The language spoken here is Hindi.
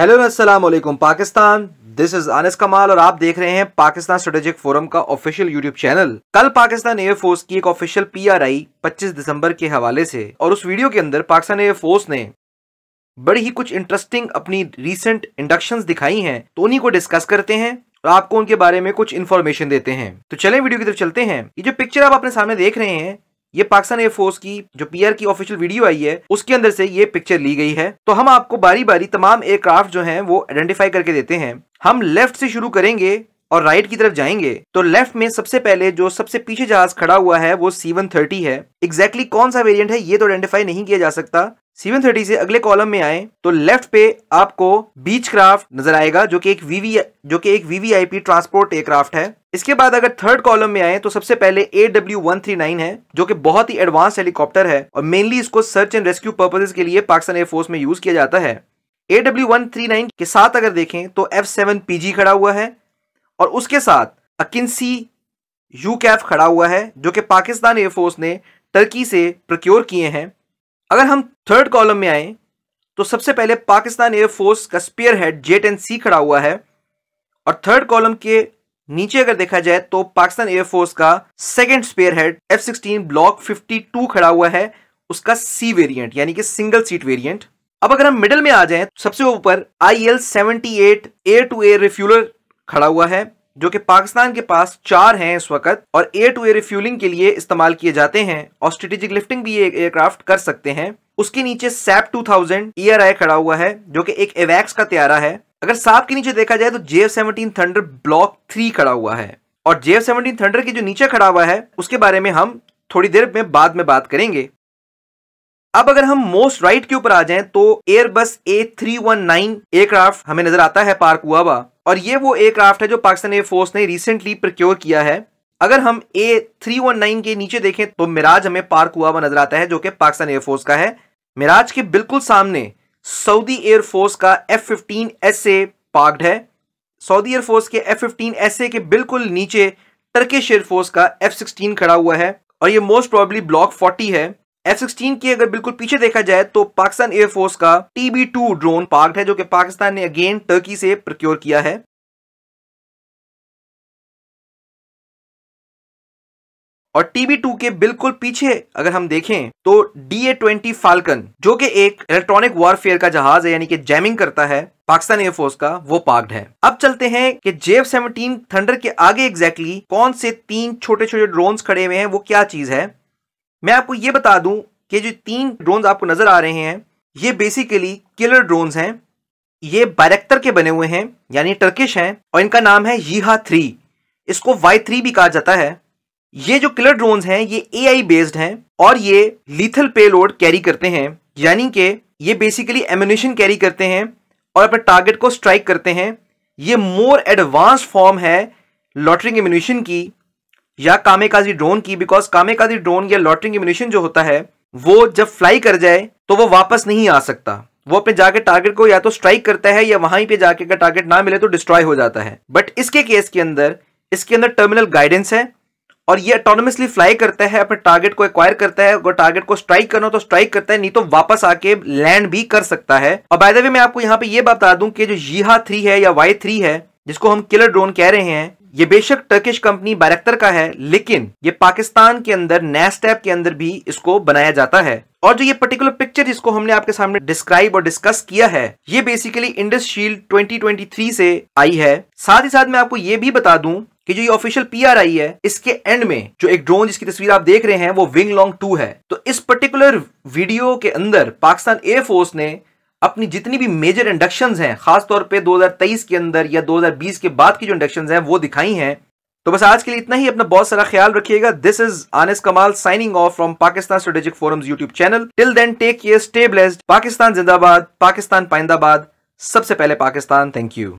हेलो अस्सलाम वालेकुम पाकिस्तान दिस इज अनस कमाल और आप देख रहे हैं पाकिस्तान स्ट्रेटेजिक फोरम का ऑफिशियल यूट्यूब चैनल कल पाकिस्तान एयरफोर्स की एक ऑफिशियल पीआरआई 25 दिसंबर के हवाले से और उस वीडियो के अंदर पाकिस्तान एयरफोर्स ने बड़ी ही कुछ इंटरेस्टिंग अपनी रिसेंट इंडक्शन दिखाई है तो उन्हीं को डिस्कस करते हैं और आपको उनके बारे में कुछ इन्फॉर्मेशन देते हैं तो चले वीडियो की तरफ चलते हैं ये जो पिक्चर आप अपने सामने देख रहे हैं ये पाकिस्तान एयरफोर्स की जो पीआर की ऑफिशियल वीडियो आई है उसके अंदर से ये पिक्चर ली गई है तो हम आपको बारी बारी तमाम एयरक्राफ्ट जो हैं वो आइडेंटिफाई करके देते हैं हम लेफ्ट से शुरू करेंगे और राइट की तरफ जाएंगे तो लेफ्ट में सबसे पहले जो सबसे पीछे जहाज खड़ा हुआ है वो सी वन थर्टी है एग्जैक्टली exactly कौन सा वेरिएंट है ये तो आइडेंटिफाई नहीं किया जा सकता सेवन थर्टी से अगले कॉलम में आए तो लेफ्ट पे आपको बीच क्राफ्ट नजर आएगा जो कि एक वीवी जो कि एक वीवीआईपी ट्रांसपोर्ट एयरक्राफ्ट है इसके बाद अगर थर्ड कॉलम में आए तो सबसे पहले A W one three nine है जो कि बहुत ही एडवांस हेलीकॉप्टर है और मेनली इसको सर्च एंड रेस्क्यू पर्पजेज के लिए पाकिस्तान एयरफोर्स में यूज किया जाता है A W one three nine के साथ अगर देखें तो एफ सेवन पी जी खड़ा हुआ है और उसके साथ अकिनसी यू कैफ खड़ा हुआ है जो कि पाकिस्तान एयरफोर्स ने टर्की से प्रक्योर किए हैं अगर हम थर्ड कॉलम में आए तो सबसे पहले पाकिस्तान एयरफोर्स का spearhead J ten C खड़ा हुआ है और थर्ड कॉलम के नीचे अगर देखा जाए तो पाकिस्तान एयरफोर्स का second spearhead F sixteen block fifty two खड़ा हुआ है उसका सी वेरिएंट यानी कि सिंगल सीट वेरिएंट अब अगर हम मिडिल में आ जाएं तो सबसे ऊपर I L seventy eight air to air refueller खड़ा हुआ है जो कि पाकिस्तान के पास चार हैं इस वक्त और एयर टू एयर रिफ्यूलिंग के लिए इस्तेमाल किए जाते हैं और स्ट्रेटेजिक लिफ्टिंग भी ये एयरक्राफ्ट कर सकते हैं उसके नीचे सैप 2000 थाउजेंड खड़ा हुआ है जो कि एक एवैक्स का त्यारा है अगर साफ के नीचे देखा जाए तो J F seventeen thunder block three खड़ा हुआ है और जे एफ सेवनटीन थंडर के जो नीचे खड़ा हुआ है उसके बारे में हम थोड़ी देर में बाद में बात करेंगे अब अगर हम मोस्ट राइट के ऊपर आ जाएं तो Airbus A three one nine aircraft हमें नजर आता है पार्क हुआ और ये वो एयरक्राफ्ट है जो पाकिस्तान एयरफोर्स ने रिसेंटली प्रक्योर किया है अगर हम ए थ्री वन नाइन के नीचे देखें तो मिराज हमें पार्क हुआ हुआ नजर आता है जो कि पाकिस्तान एयरफोर्स का है मिराज के बिल्कुल सामने सऊदी एयरफोर्स का F fifteen S A parked है सऊदी एयरफोर्स के एफ फिफ्टीन एस ए के बिल्कुल नीचे टर्किश एयरफोर्स का एफ सिक्सटीन खड़ा हुआ है और ये मोस्ट प्रॉबली ब्लॉक फोर्टी है एफ सिक्सटीन की अगर बिल्कुल पीछे देखा जाए तो पाकिस्तान एयरफोर्स का टीबी टू ड्रोन पार्क है जो कि पाकिस्तान ने अगेन टर्की से प्रक्योर किया है और टीबी टू के बिल्कुल पीछे अगर हम देखें तो डी ए ट्वेंटी फाल्कन जो कि एक इलेक्ट्रॉनिक वॉरफेयर का जहाज है यानी कि जैमिंग करता है पाकिस्तान एयरफोर्स का वो पार्क्ड है अब चलते हैं कि जेफ सेवनटीन थंडर के आगे एग्जैक्टली exactly कौन से तीन छोटे छोटे ड्रोन खड़े हुए हैं वो क्या चीज है मैं आपको ये बता दूं कि जो तीन ड्रोन आपको नजर आ रहे हैं ये बेसिकली किलर ड्रोन्स हैं ये बैरेक्टर के बने हुए हैं यानी टर्किश हैं और इनका नाम है यीहा थ्री इसको वाई थ्री भी कहा जाता है ये जो किलर ड्रोन हैं ये ए आई बेस्ड हैं और ये लीथल पेलोड कैरी करते हैं यानी कि ये बेसिकली एम्यूनिशन कैरी करते हैं और अपने टारगेट को स्ट्राइक करते हैं ये मोर एडवांस फॉर्म है लॉटरिंग एम्यूनेशन की या कामेकाजी ड्रोन की बिकॉज कामेकाजी ड्रोन या लॉटरिंग इम्यूनिशन जो होता है वो जब फ्लाई कर जाए तो वो वापस नहीं आ सकता वो अपने जाके टारगेट को या तो स्ट्राइक करता है या वहां पे जाके अगर टारगेट ना मिले तो डिस्ट्रॉय हो जाता है बट इसके केस के अंदर इसके अंदर टर्मिनल गाइडेंस है और ये अटोनोमसली फ्लाई करता है अपने टारगेट को एक्वायर करता है अगर टारगेट को स्ट्राइक करना हो तो स्ट्राइक करता है नहीं तो वापस आके लैंड भी कर सकता है और बाय द वे मैं आपको यहाँ पे ये बता दूं कि जो यहा थ्री है या वाई थ्री है जिसको हम किलर ड्रोन कह रहे हैं ये बेशक टर्किश कंपनी बैरक्तर का है लेकिन ये पाकिस्तान के अंदर नेस्टैप के अंदर भी इसको बनाया जाता है और जो ये पर्टिकुलर पिक्चर जिसको हमने आपके सामने डिस्क्राइब और डिस्कस किया है ये बेसिकली इंडस शील्ड 2023 से आई है साथ ही साथ मैं आपको ये भी बता दूं कि जो ये ऑफिशियल पीआर आई है इसके एंड में जो एक ड्रोन जिसकी तस्वीर आप देख रहे हैं वो विंग लॉन्ग टू है तो इस पर्टिकुलर वीडियो के अंदर पाकिस्तान एयरफोर्स ने अपनी जितनी भी मेजर इंडक्शन हैं खासतौर पे 2023 के अंदर या 2020 के बाद की जो इंडक्शन हैं वो दिखाई हैं तो बस आज के लिए इतना ही अपना बहुत सारा ख्याल रखिएगा this is Anis Kamal signing off from Pakistan strategic forums YouTube channel till then take care stay blessed Pakistan जिंदाबाद पाकिस्तान पाइंदाबाद सबसे पहले पाकिस्तान थैंक यू